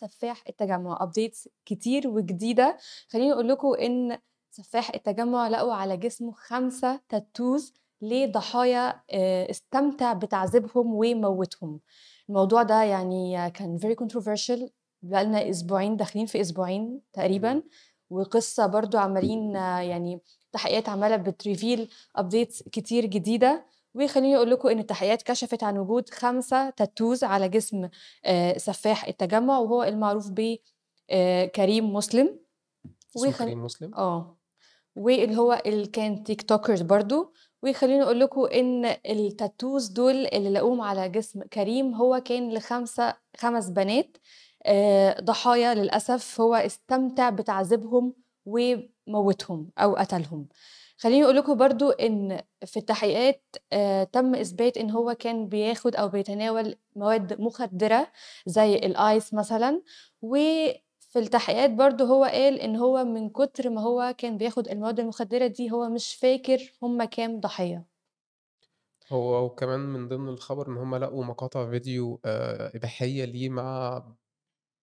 سفاح التجمع ابديتس كتير وجديده خليني اقول لكم ان سفاح التجمع لقوا على جسمه خمسة تاتوز لضحايا آه، استمتع بتعذيبهم وموتهم الموضوع ده يعني كان فيري controversial بقالنا اسبوعين داخلين في اسبوعين تقريبا وقصه برضو عمالين آه، يعني تحقيقات عماله بتريفيل ابديتس كتير جديده وخليني اقول لكم ان التحقيقات كشفت عن وجود خمسه تاتوز على جسم آه، سفاح التجمع وهو المعروف ب آه، كريم مسلم وخل... كريم مسلم اه واللي هو اللي كان تيك توكرز برضو وخليني اقول لكم ان التاتوز دول اللي لقوهم على جسم كريم هو كان لخمسه خمس بنات آه، ضحايا للاسف هو استمتع بتعذيبهم وموتهم او قتلهم خليني اقول لكم برضو ان في التحقيقات آه، تم اثبات ان هو كان بياخد او بيتناول مواد مخدره زي الايس مثلا وفي التحقيقات برضو هو قال ان هو من كتر ما هو كان بياخد المواد المخدره دي هو مش فاكر هما كام ضحيه هو وكمان من ضمن الخبر ان هم لقوا مقاطع فيديو آه، اباحيه ليه مع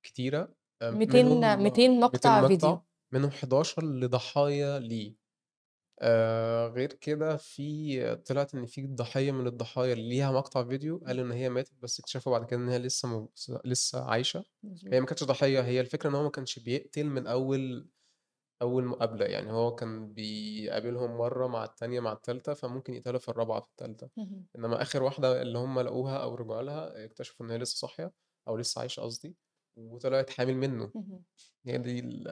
كتيره 200 آه، 200 مقطع, مقطع فيديو منهم 11 لضحايا ليه آه غير كده في طلعت ان في ضحيه من الضحايا اللي ليها مقطع فيديو قالوا ان هي ماتت بس اكتشفوا بعد كده ان هي لسه مب... لسه عايشه مزبوط. هي ما كانتش ضحيه هي الفكره ان هو ما كانش بيقتل من اول اول مقابله يعني هو كان بيقابلهم مره مع الثانيه مع الثالثه فممكن يقتلوا في الرابعه في الثالثه انما اخر واحده اللي هم لقوها او رجعوا لها اكتشفوا ان هي لسه صاحيه او لسه عايشه قصدي وطلعت حامل منه هي دي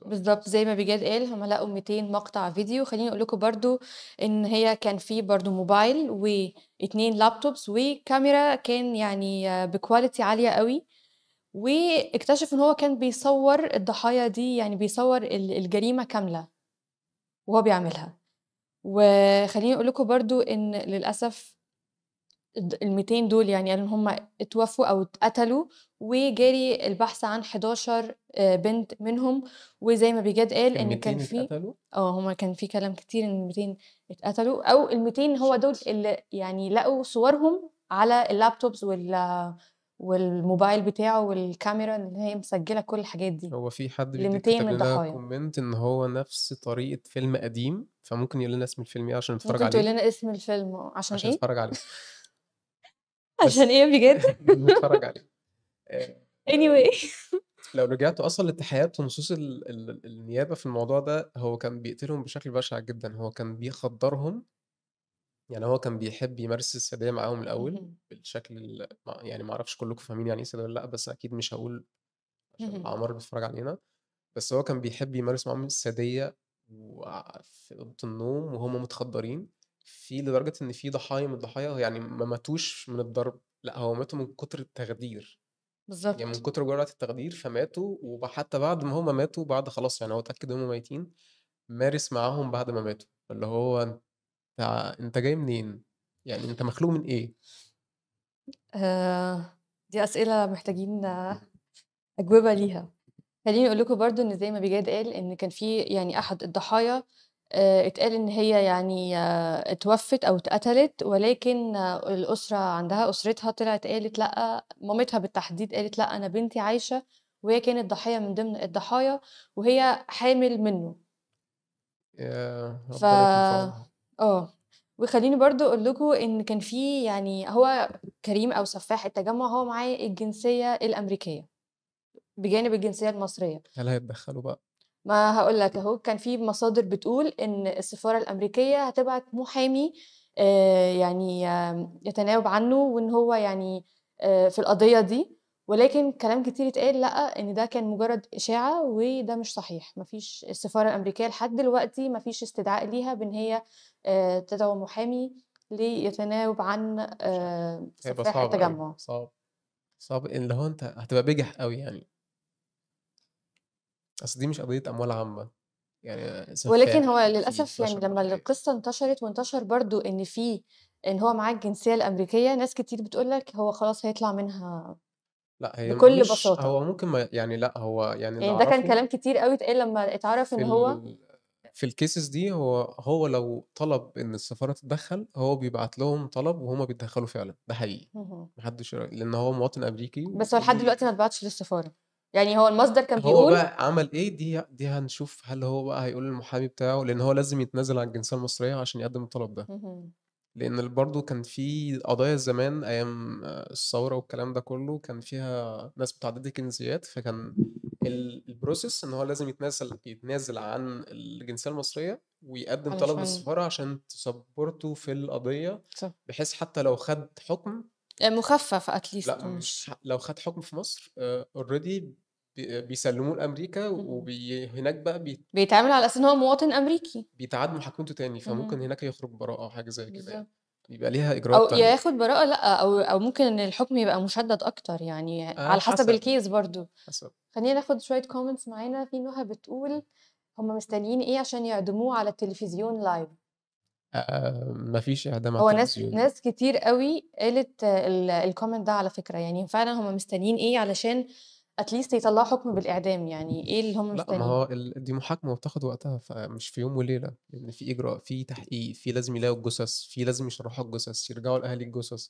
بالظبط زي ما بجد قال هم لقوا 200 مقطع فيديو خليني اقول لكم برضو ان هي كان في برضو موبايل واثنين لابتوبس وكاميرا كان يعني بكواليتي عاليه قوي واكتشف ان هو كان بيصور الضحايا دي يعني بيصور الجريمه كامله وهو بيعملها وخليني اقول لكم برضو ان للاسف ال 200 دول يعني قالوا ان هم اتوفوا او اتقتلوا وجاري البحث عن 11 آه، بنت منهم وزي ما بيجاد قال ان كان في اه هم كان في كلام كتير ان 200 اتقتلوا او ال 200 هو دول اللي يعني لقوا صورهم على اللابتوبز وال والموبايل بتاعه والكاميرا اللي هي مسجله كل الحاجات دي هو في حد بيكتب لنا كومنت ان هو نفس طريقه فيلم قديم فممكن يقول لنا اسم الفيلم ايه عشان نتفرج عليه ممكن تقول لنا اسم الفيلم آه، عشان, عشان ايه؟ عشان نتفرج عليه عشان ايه بجد؟ بنتفرج عليه آه، anyway لو رجعتوا اصلا للتحيات ونصوص ال... ال... النيابه في الموضوع ده هو كان بيقتلهم بشكل بشع جدا هو كان بيخدرهم يعني هو كان بيحب يمارس الساديه معاهم الاول بالشكل يعني ما اعرفش كلكم فاهمين يعني ايه ساديه ولا لا بس اكيد مش هقول عشان عمر بيتفرج علينا بس هو كان بيحب يمارس معاهم الساديه وفي اوضه النوم وهم متخدرين في لدرجه ان في ضحايا من الضحايا يعني ما ماتوش من الضرب لا هو ماتوا من كتر التخدير بالظبط يعني من كتر جرعه التخدير فماتوا وحتى بعد ما هم ماتوا بعد خلاص يعني هو اتاكد هم ميتين مارس معاهم بعد ما ماتوا اللي هو انت انت جاي منين يعني انت مخلوق من ايه آه دي اسئله محتاجين إمم. اجوبه ليها خليني اقول لكم برضو ان زي ما بجاد قال ان كان في يعني احد الضحايا آه، اتقال ان هي يعني آه، اتوفت او اتقتلت ولكن آه، الاسره عندها اسرتها طلعت قالت لا مامتها بالتحديد قالت لا انا بنتي عايشه وهي كانت ضحيه من ضمن الضحايا وهي حامل منه ف اه وخليني برضو اقول لكم ان كان في يعني هو كريم او سفاح التجمع هو معاه الجنسيه الامريكيه بجانب الجنسيه المصريه هل هيتدخلوا بقى ما هقول لك اهو كان في مصادر بتقول ان السفاره الامريكيه هتبعت محامي آه، يعني يتناوب عنه وان هو يعني آه، في القضيه دي ولكن كلام كتير اتقال لا ان ده كان مجرد اشاعه وده مش صحيح مفيش السفاره الامريكيه لحد دلوقتي مفيش استدعاء ليها بان هي آه، تدعو محامي ليتناوب عن صفحه التجمع صعب صعب ان لو انت هتبقى بجح قوي يعني اصل دي مش قضيه اموال عامه يعني ولكن هو للاسف يعني لما القصه انتشرت وانتشر برضو ان في ان هو معاه الجنسيه الامريكيه ناس كتير بتقول لك هو خلاص هيطلع منها لا هي بكل مش بساطه هو ممكن ما يعني لا هو يعني, يعني ده كان كلام كتير قوي اتقال لما اتعرف ان هو في الكيسز دي هو هو لو طلب ان السفاره تتدخل هو بيبعت لهم طلب وهما بيتدخلوا فعلا ده حقيقي محدش لان هو مواطن امريكي بس هو لحد دلوقتي ما اتبعتش للسفاره يعني هو المصدر كان بيقول هو بقى عمل ايه دي دي هنشوف هل هو بقى هيقول للمحامي بتاعه لان هو لازم يتنازل عن الجنسيه المصريه عشان يقدم الطلب ده لان برضه كان في قضايا زمان ايام آه، الثوره والكلام ده كله كان فيها ناس بتعدد الجنسيات فكان البروسيس ان هو لازم يتنازل يتنازل عن الجنسيه المصريه ويقدم طلب للسفاره عشان تسبورته في القضيه صح. بحيث حتى لو خد حكم آه، مخفف اتليست لا آه، مش لو خد حكم في مصر اوريدي آه، بيسلموه لامريكا وهناك بقى بي... بيتعامل على اساس ان هو مواطن امريكي بيتعاد محاكمته تاني فممكن هناك يخرج براءه او حاجه زي كده يعني. يبقى ليها اجراءات او تانية. ياخد براءه لا او او ممكن ان الحكم يبقى مشدد اكتر يعني آه على حسب, حسب الكيس برضو حسب خلينا ناخد شويه كومنتس معانا في نهى بتقول هم مستنيين ايه عشان يعدموه على التلفزيون لايف آه، ما فيش اعدام هو ناس ناس كتير قوي قالت الكومنت ده على فكره يعني فعلا هم مستنيين ايه علشان اتليست يطلعوا حكم بالاعدام يعني ايه اللي هم مستنيين لا ما هو دي محاكمه وبتاخد وقتها فمش في يوم وليله لان يعني في اجراء في تحقيق في لازم يلاقوا الجثث في لازم يشرحوا الجثث يرجعوا لاهالي الجثث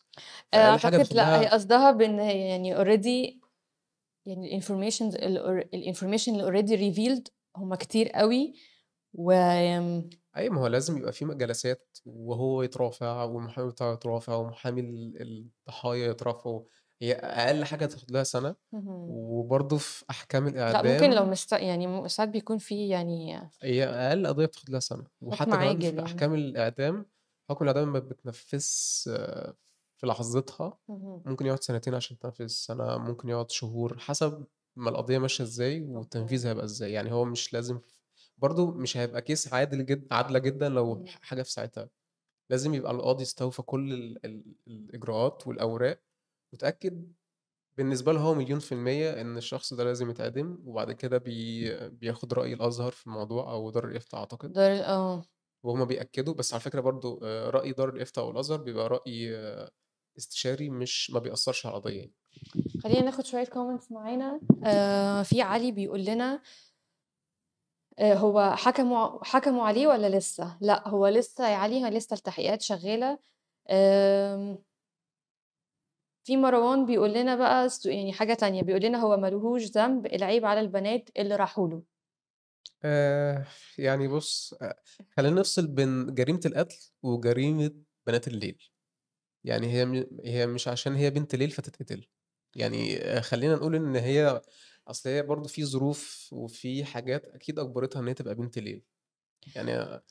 آه، اعتقد لا هي قصدها بان يعني اوريدي يعني الانفورميشن الانفورميشن اللي اوريدي ريفيلد هم كتير قوي و اي أيوة، ما هو لازم يبقى في جلسات وهو يترافع والمحامي بتاعه يترافع ومحامي الضحايا يترافعوا هي اقل حاجه تاخد لها سنه وبرضه في احكام الاعدام لا ممكن لو مش يعني ساعات بيكون في يعني هي اقل قضيه بتاخد لها سنه وحتى كمان في يعني. احكام الاعدام حكم الاعدام ما بتنفذش في لحظتها ممكن يقعد سنتين عشان تنفذ سنه ممكن يقعد شهور حسب ما القضيه ماشيه ازاي والتنفيذ هيبقى ازاي يعني هو مش لازم برضو مش هيبقى كيس عادل جدا عادله جدا لو حاجه في ساعتها لازم يبقى القاضي استوفى كل الـ الـ الاجراءات والاوراق وتاكد بالنسبه له هو مليون في الميه ان الشخص ده لازم يتعدم وبعد كده بي... بياخد راي الازهر في الموضوع او دار الافتاء اعتقد دار اه وهما بياكدوا بس على فكره برضو آه، راي دار الافتاء او الازهر بيبقى راي آه، استشاري مش ما بيأثرش على القضيه يعني. خلينا ناخد شويه كومنتس معانا آه في علي بيقول لنا آه، هو حكموا حكموا عليه ولا لسه؟ لأ هو لسه عليها لسه التحقيقات شغالة في مروان بيقول لنا بقى يعني حاجة تانية، بيقول لنا هو ملهوش ذنب، العيب على البنات اللي راحوا له. آه، يعني بُص آه، خلّينا نفصل بين جريمة القتل وجريمة بنات الليل، يعني هي هي مش عشان هي بنت ليل فتتقتل، يعني خلّينا نقول إن هي اصل هي برضه في ظروف وفي حاجات اكيد اجبرتها ان هي تبقى بنت ليل يعني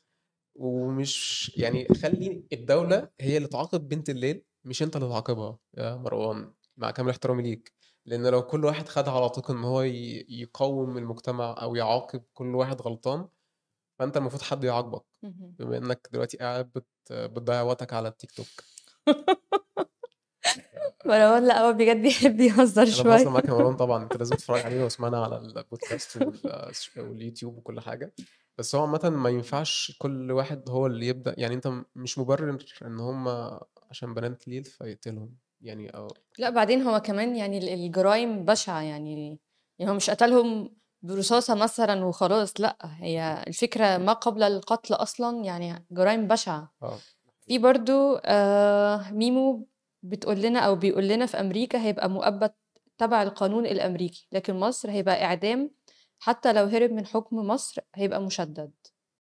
ومش يعني خلي الدوله هي اللي تعاقب بنت الليل مش انت اللي تعاقبها يا مروان مع كامل احترامي ليك لان لو كل واحد خد على طاقه ان هو يقوم المجتمع او يعاقب كل واحد غلطان فانت المفروض حد يعاقبك بما انك دلوقتي قاعد بتضيع وقتك على التيك توك مروان لا هو بجد بيحب يهزر شويه انا بصلا معاك مروان طبعا انت لازم تتفرج عليه واسمعنا على البودكاست آه، واليوتيوب وكل حاجه بس هو عامه ما ينفعش كل واحد هو اللي يبدا يعني انت مش مبرر ان هم عشان بنات ليل فيقتلهم يعني او لا بعدين هو كمان يعني الجرايم بشعه يعني يعني هو مش قتلهم برصاصه مثلا وخلاص لا هي الفكره ما قبل القتل اصلا يعني جرائم بشعه آه. في برضو آه ميمو بتقول لنا او بيقول لنا في امريكا هيبقى مؤبد تبع القانون الامريكي لكن مصر هيبقى اعدام حتى لو هرب من حكم مصر هيبقى مشدد